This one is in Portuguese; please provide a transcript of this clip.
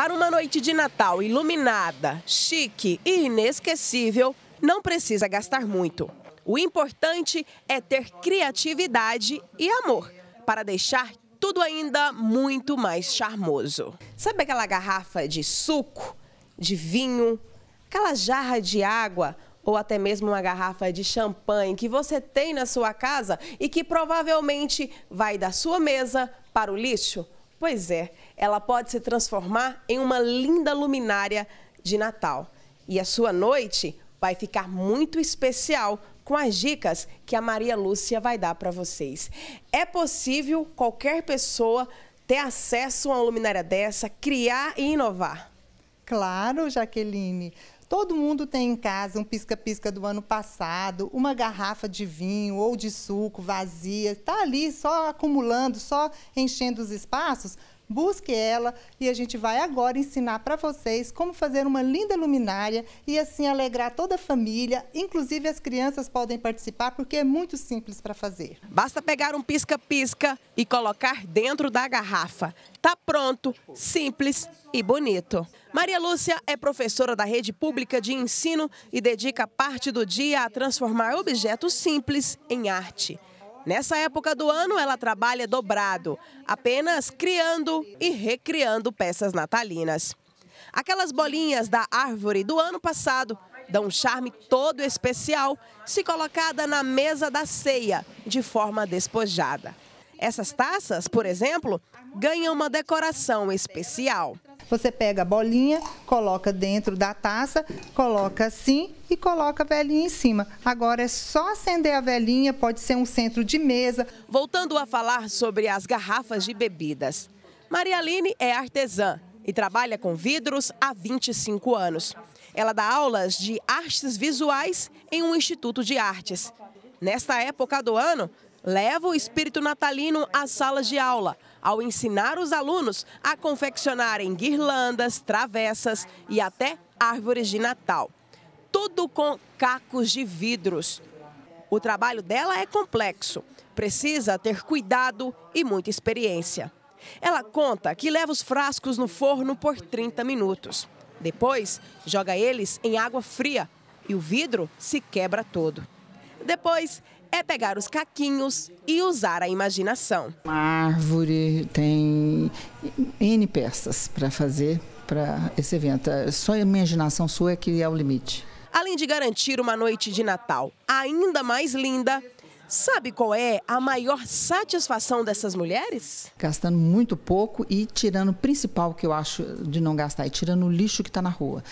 Para uma noite de Natal iluminada, chique e inesquecível, não precisa gastar muito. O importante é ter criatividade e amor para deixar tudo ainda muito mais charmoso. Sabe aquela garrafa de suco, de vinho, aquela jarra de água ou até mesmo uma garrafa de champanhe que você tem na sua casa e que provavelmente vai da sua mesa para o lixo? Pois é, ela pode se transformar em uma linda luminária de Natal. E a sua noite vai ficar muito especial com as dicas que a Maria Lúcia vai dar para vocês. É possível qualquer pessoa ter acesso a uma luminária dessa, criar e inovar? Claro, Jaqueline. Todo mundo tem em casa um pisca-pisca do ano passado, uma garrafa de vinho ou de suco vazia, está ali só acumulando, só enchendo os espaços busque ela e a gente vai agora ensinar para vocês como fazer uma linda luminária e assim alegrar toda a família, inclusive as crianças podem participar porque é muito simples para fazer. Basta pegar um pisca-pisca e colocar dentro da garrafa. Tá pronto, simples e bonito. Maria Lúcia é professora da rede pública de ensino e dedica parte do dia a transformar objetos simples em arte. Nessa época do ano, ela trabalha dobrado, apenas criando e recriando peças natalinas. Aquelas bolinhas da árvore do ano passado dão um charme todo especial se colocada na mesa da ceia, de forma despojada. Essas taças, por exemplo, ganham uma decoração especial. Você pega a bolinha, coloca dentro da taça, coloca assim e coloca a velhinha em cima. Agora é só acender a velhinha, pode ser um centro de mesa. Voltando a falar sobre as garrafas de bebidas. Maria Aline é artesã e trabalha com vidros há 25 anos. Ela dá aulas de artes visuais em um instituto de artes. Nesta época do ano, leva o espírito natalino às salas de aula, ao ensinar os alunos a confeccionarem guirlandas, travessas e até árvores de Natal. Tudo com cacos de vidros. O trabalho dela é complexo, precisa ter cuidado e muita experiência. Ela conta que leva os frascos no forno por 30 minutos. Depois, joga eles em água fria e o vidro se quebra todo. Depois, é pegar os caquinhos e usar a imaginação. Uma árvore tem N peças para fazer para esse evento. É, só a imaginação sua é que é o limite. Além de garantir uma noite de Natal ainda mais linda, Sabe qual é a maior satisfação dessas mulheres? Gastando muito pouco e tirando o principal que eu acho de não gastar, e tirando o lixo que está na rua.